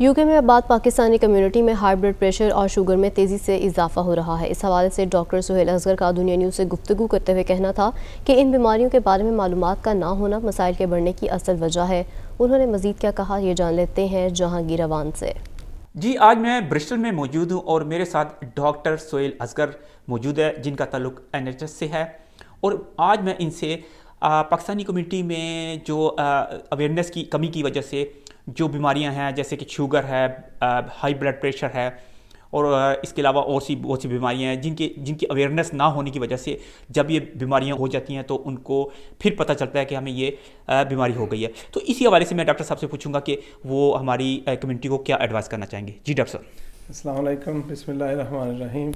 UK में बात Pakistani community में हाई ब्लड प्रेशर और शुगर में तेज़ी से इजाफा हो रहा है इस हवाले से डॉक्टर सुहेल असगर का दुनिया न्यूज़ से गुफ्तु करते हुए कहना था कि इन बीमारियों के बारे में मालूम का ना होना मसाइल के बढ़ने की असल वजह है उन्होंने मजीद क्या कहा यह जान लेते हैं जहांगीर अवान से जी आज मैं ब्रिस्टल में मौजूद हूँ और मेरे साथ डॉक्टर सुहेल असगर मौजूद है जिनका तल्लक एन से है और आज मैं इनसे पाकिस्तानी कम्यूनिटी में जो अवेयरनेस की कमी की वजह से जो बीमारियां हैं जैसे कि शुगर है हाई ब्लड प्रेशर है और इसके अलावा और सी बहुत सी बीमारियां हैं जिनके जिनकी अवेयरनेस ना होने की वजह से जब ये बीमारियां हो जाती हैं तो उनको फिर पता चलता है कि हमें ये बीमारी हो गई है तो इसी हवाले से मैं डॉक्टर साहब से पूछूंगा कि वो हमारी कम्युनिटी को क्या एडवाइस करना चाहेंगे जी डॉक्टर साहब अलैक्म बसमीम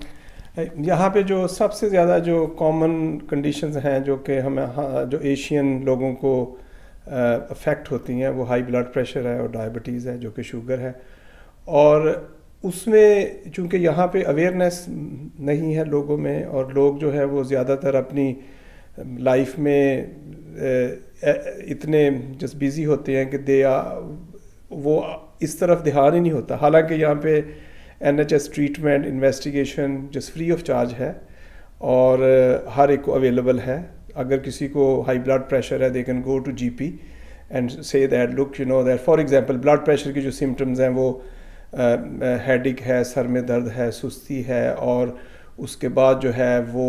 यहाँ पे जो सबसे ज़्यादा जो कॉमन कंडीशंस हैं जो कि हम हाँ, जो एशियन लोगों को अफेक्ट होती हैं वो हाई ब्लड प्रेशर है और डायबिटीज़ है जो कि शुगर है और उसमें चूंकि यहाँ पे अवेयरनेस नहीं है लोगों में और लोग जो है वो ज़्यादातर अपनी लाइफ में इतने जस बिज़ी होते हैं कि दे आ, वो इस तरफ ध्यान ही नहीं होता हालांकि यहाँ पे N H S treatment investigation just free of charge है और हर एक को अवेलेबल है अगर किसी को हाई ब्लड प्रेशर है they can go to G P and say that look you know that for example blood pressure ke जो सिम्टम्स हैं वो हेडिक है सर में दर्द है सुस्ती है और उसके बाद जो है वो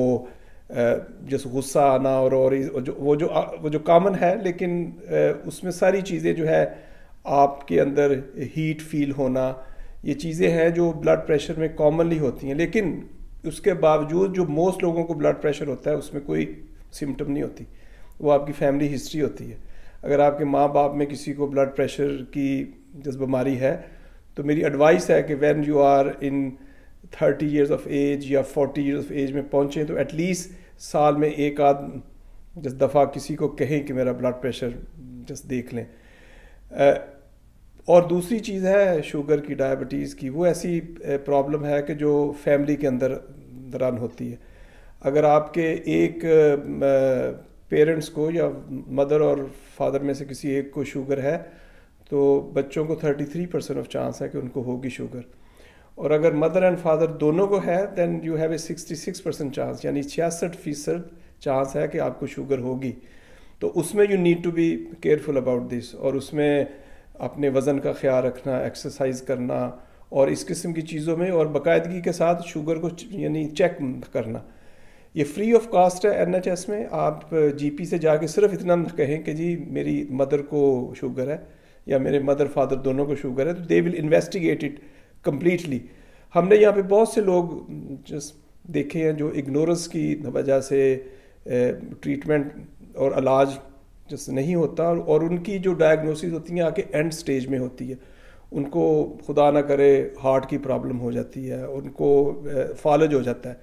जैसे गुस्सा आना और और जो वो जो वो जो कामन है लेकिन उसमें सारी चीज़ें जो है आपके अंदर हीट फील होना ये चीज़ें हैं जो ब्लड प्रेशर में कॉमनली होती हैं लेकिन उसके बावजूद जो मोस्ट लोगों को ब्लड प्रेशर होता है उसमें कोई सिम्टम नहीं होती वो आपकी फैमिली हिस्ट्री होती है अगर आपके माँ बाप में किसी को ब्लड प्रेशर की जिस बीमारी है तो मेरी एडवाइस है कि when you are in thirty years of age या फोर्टी ईयर्स ऑफ एज में पहुँचें तो एटलीस्ट साल में एक आध जिस दफ़ा किसी को कहें कि मेरा ब्लड प्रेशर जस्ट देख लें और दूसरी चीज़ है शुगर की डायबिटीज़ की वो ऐसी प्रॉब्लम है कि जो फैमिली के अंदर दौरान होती है अगर आपके एक पेरेंट्स को या मदर और फादर में से किसी एक को शुगर है तो बच्चों को 33 परसेंट ऑफ चांस है कि उनको होगी शुगर और अगर मदर एंड फादर दोनों को है then you have a 66 percent chance यानी छियासठ फीसद चांस है कि आपको शुगर होगी तो उसमें you need to be careful about this और उसमें अपने वज़न का ख्याल रखना एक्सरसाइज करना और इस किस्म की चीज़ों में और बाकायदगी के साथ शुगर को यानी चेक करना ये फ्री ऑफ कॉस्ट है एन में आप जीपी uh, से जाके सिर्फ इतना कहें कि जी मेरी मदर को शुगर है या मेरे मदर फादर दोनों को शुगर है तो they will investigate it completely हमने यहाँ पे बहुत से लोग mm, देखे हैं जो इग्नोरेंस की वजह से ट्रीटमेंट uh, और इलाज जिस नहीं होता और उनकी जो डायग्नोसिस होती हैं आके एंड स्टेज में होती है उनको खुदा ना करे हार्ट की प्रॉब्लम हो जाती है उनको फॉलज uh, हो जाता है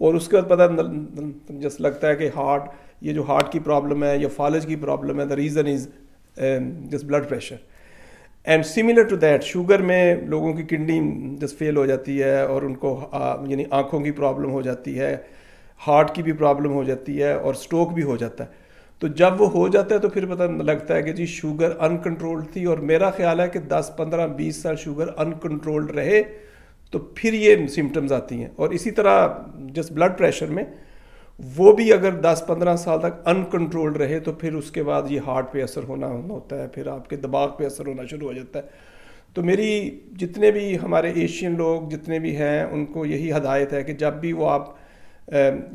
और उसके बाद पता जस्ट लगता है कि हार्ट ये जो हार्ट की प्रॉब्लम है या फॉलेज की प्रॉब्लम है the reason is just blood pressure and similar to that sugar में लोगों की किडनी जस्ट फेल हो जाती है और उनको यानी आँखों की प्रॉब्लम हो जाती है हार्ट की भी प्रॉब्लम हो जाती है और स्ट्रोक भी हो जाता है तो जब वो हो जाता है तो फिर पता लगता है कि जी शुगर अनकंट्रोल्ड थी और मेरा ख्याल है कि 10, 15, 20 साल शुगर अनकंट्रोल्ड रहे तो फिर ये सिम्टम्स आती हैं और इसी तरह जिस ब्लड प्रेशर में वो भी अगर 10-15 साल तक अनकंट्रोल्ड रहे तो फिर उसके बाद ये हार्ट पे असर होना होता है फिर आपके दिमाग पे असर होना शुरू हो जाता है तो मेरी जितने भी हमारे एशियन लोग जितने भी हैं उनको यही हदायत है कि जब भी वो आप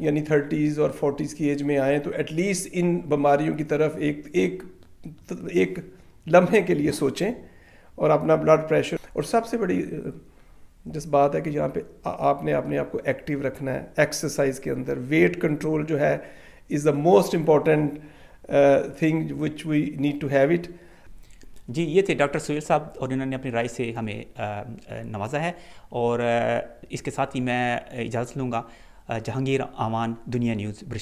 यानी थर्टीज़ और फोर्टीज़ की एज में आएँ तो एटलीस्ट इन बीमारियों की तरफ एक एक एक लम्हे के लिए सोचें और अपना ब्लड प्रेशर और सबसे बड़ी जिस बात है कि यहाँ पे आपने अपने आप को एक्टिव रखना है एक्सरसाइज के अंदर वेट कंट्रोल जो है is the most important thing which we need to have it जी ये थे डॉक्टर सुहेल साहब और इन्होंने अपनी राय से हमें uh, uh, नवाजा है और uh, इसके साथ ही मैं इजाज़त लूँगा जहांगीर आवान दुनिया न्यूज़